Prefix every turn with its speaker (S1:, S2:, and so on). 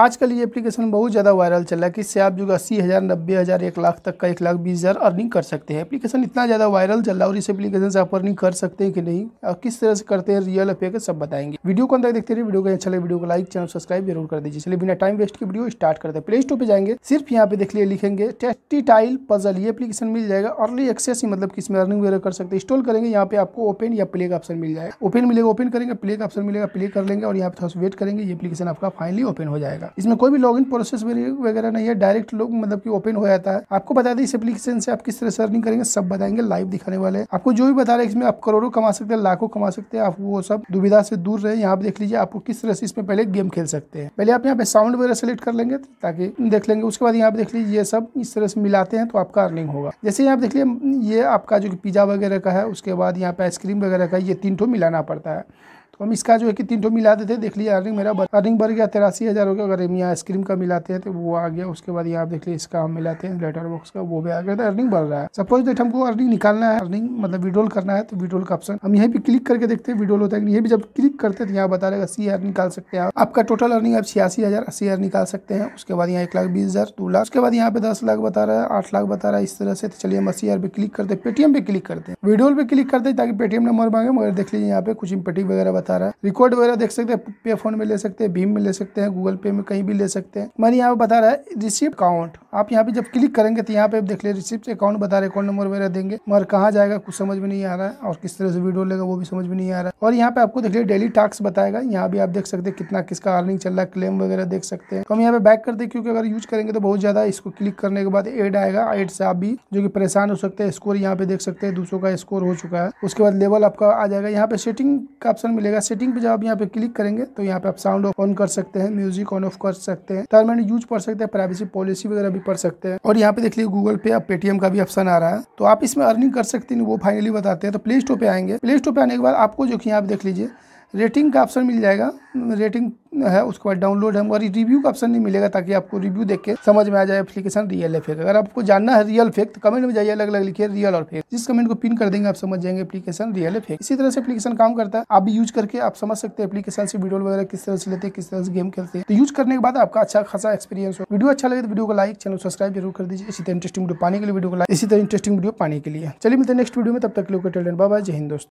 S1: आजकल ये एप्लीकेशन बहुत ज़्यादा वायरल चल रहा है किससे आप जो अस्सी हज़ार नब्बे हज़ार एक लाख तक का एक लाख बीस हज़ार अर्निंग कर सकते हैं एप्लीकेशन इतना ज़्यादा वायरल चल रहा है और इस एप्लीकेशन से आप अर्निंग कर सकते हैं कि नहीं और किस तरह से करते हैं रियल के सब बताएंगे वीडियो को अंदर देखते रहिए वीडियो को अच्छा लगे वीडियो को लाइक चैनल सब्सक्राइब जरूर कर दीजिए चलिए बिना टाइम वेस्ट की वीडियो स्टार्ट करते हैं प्ले स्टोर पर जाएंगे सिर्फ यहाँ पे देख लिए लिखेंगे टेस्टी टाइल पजल ये एप्लीकेशन मिल जाएगा अर्ली एक्सेस ही मतलब किसमें अर्निंग वगैरह कर सकते हैं इंस्टॉल करेंगे यहाँ पे आपको ओपन या प्ले का ऑप्शन मिल जाएगा ओपन मिलेगा ओपन करेंगे प्ले का ऑप्शन मिलेगा प्ले कर लेंगे और यहाँ पे थोड़ा वेट करेंगे ये एप्लीकेशन आपका फाइनली ओपन हो जाएगा का इसमें कोई भी लॉग इन प्रोसेस वगैरह नहीं है डायरेक्ट लोग मतलब की ओपन हो जाता है आपको बता दें इस एप्लीकेशन से आप किस तरह से अर्निंग करेंगे सब बताएंगे लाइव दिखाने वाले आपको जो भी बता रहे हैं इसमें आप करोड़ों कमा सकते हैं लाखों कमा सकते हैं आप वो सब दुविधा से दूर रहे यहाँ पे देख लीजिए आपको किस तरह से इसमें पहले गेम खेल सकते हैं पहले आप यहाँ पे साउंड वगैरह सेलेक्ट कर लेंगे ताकि देख लेंगे उसके बाद यहाँ पे देख लीजिए ये सब इस तरह से मिलाते हैं तो आपका अर्निंग होगा जैसे यहाँ देख लीजिए ये आपका जो पिज्जा वगैरह का है उसके बाद यहाँ पे आइसक्रीम वगैरह का ये तीन ठो मिलाना पड़ता है तो हम इसका जो है कि तीन टो मिलाते थे देख लिया अर्निंग मेरा अर्निंग बढ़ गया तिरासी हज़ार हो गया अगर हम यहाँ आइसक्रीम का मिलाते हैं तो वो आ गया उसके बाद यहाँ देख लिया इसका हम मिलाते हैं लेटर बॉक्स का वो भी आ गया था अर्निंग बढ़ रहा है सपोज देख हमको अर्निंग निकालना है अर्निंग मतलब विड्रोल करना है तो विड्रोल का ऑप्शन हम यहीं पर क्लिक करके देखते हैं विड्रोल होता है ये भी जब क्लिक करते तो यहाँ बता रहेगा सी आर निकाल सकते हैं आपका टोटल अर्निंग आप छियासी हज़ार अस्सी हज़ार निकाल सकते हैं उसके बाद यहाँ एक लाख बीस हज़ार दो लाख उसके बाद यहाँ पे दस लाख बता रहा है आठ लाख बता रहा है इस तरह से तो चलिए हम अस्सी हज़ार पे क्लिक करते हैं पेटीएम पे क्लिक करते हैं विड्रोल पे क्लिक करते हैं ताकि पेटीएम नंबर मांगे मगर देख लीजिए यहाँ पे कुछ इम्पेटिव वगैरह बता रहा है रिकॉर्ड वगैरह देख सकते हैं पे फोन में ले सकते हैं भीम में ले सकते हैं गूगल पे में कहीं भी ले सकते हैं मैंने यहाँ पे बता रहा है रिसिप्ट अकाउंट आप यहाँ पे जब क्लिक करेंगे तो यहाँ पे देख ले रिसिप्ट अकाउंट बता रहे अकाउंट नंबर वगैरह देंगे मगर कहाँ जाएगा कुछ समझ में नहीं आ रहा है और किस तरह से वीडियो लेगा वो भी समझ में नहीं आ रहा है और यहाँ पे आपको देख लिया डेली टास्क बताएगा यहाँ भी आप देख सकते हैं कितना किसका अर्निंग चल रहा है क्लेम वगैरह देख सकते हैं तो हम यहाँ पे बैक करते हैं क्योंकि अगर यूज करेंगे तो बहुत ज्यादा इसको क्लिक करने के बाद एड आएगा एड से आप भी जो कि परेशान हो सकते हैं स्कोर यहाँ पे देख सकते हैं दूसरों का स्कोर हो चुका है उसके बाद लेवल आपका आ जाएगा यहाँ पे सेटिंग का ऑप्शन मिलेगा मिलेगा सेटिंग पे जब आप यहाँ पे क्लिक करेंगे तो यहाँ पे आप साउंड ऑन कर सकते हैं म्यूजिक ऑन ऑफ कर सकते हैं टर्म एंड यूज पढ़ सकते हैं प्राइवेसी पॉलिसी वगैरह भी पढ़ सकते हैं और यहाँ पे देख लीजिए गूगल पे या पेटीएम का भी ऑप्शन आ रहा है तो आप इसमें अर्निंग कर सकते हैं वो फाइनली बताते हैं तो प्ले स्टोर पे आएंगे प्ले स्टोर पे आने के बाद आपको जो कि यहाँ पे देख लीजिए रेटिंग का ऑप्शन मिल जाएगा रेटिंग है उसके बाद डाउनलोड है और रिव्यू का ऑप्शन नहीं मिलेगा ताकि आपको रिव्यू देख के समझ में आ जाए एप्लीकेशन रियल है फेक अगर आपको जानना है रियल फेक तो कमेंट में जाइए अलग अलग लिखिए रियल और फेक जिस कमेंट को पिन कर देंगे आप समझ जाएंगे एप्लीकेशन रियल है फेक इसी तरह से एप्लीकेशन काम करता है आप भी यूज करके आप समझ सकते हैं एप्लीकेशन से वीडियो वगैरह किस तरह से लेते हैं किस तरह से गेम खेलते हैं तो यूज करने के बाद आपका अच्छा खासा एक्सपीरियंस हो वीडियो अच्छा लगे तो वीडियो को लाइक चैनल सब्सक्राइब जरूर कर दीजिए इसी तरह इंटरेस्टिंग वीडियो पाने के लिए वीडियो को लाइक इसी तरह इंटरेस्टिंग वीडियो पाने के लिए चलिए मिलते हैं नेक्स्ट वीडियो में तब तक लोग बाय जय हिंद दोस्तों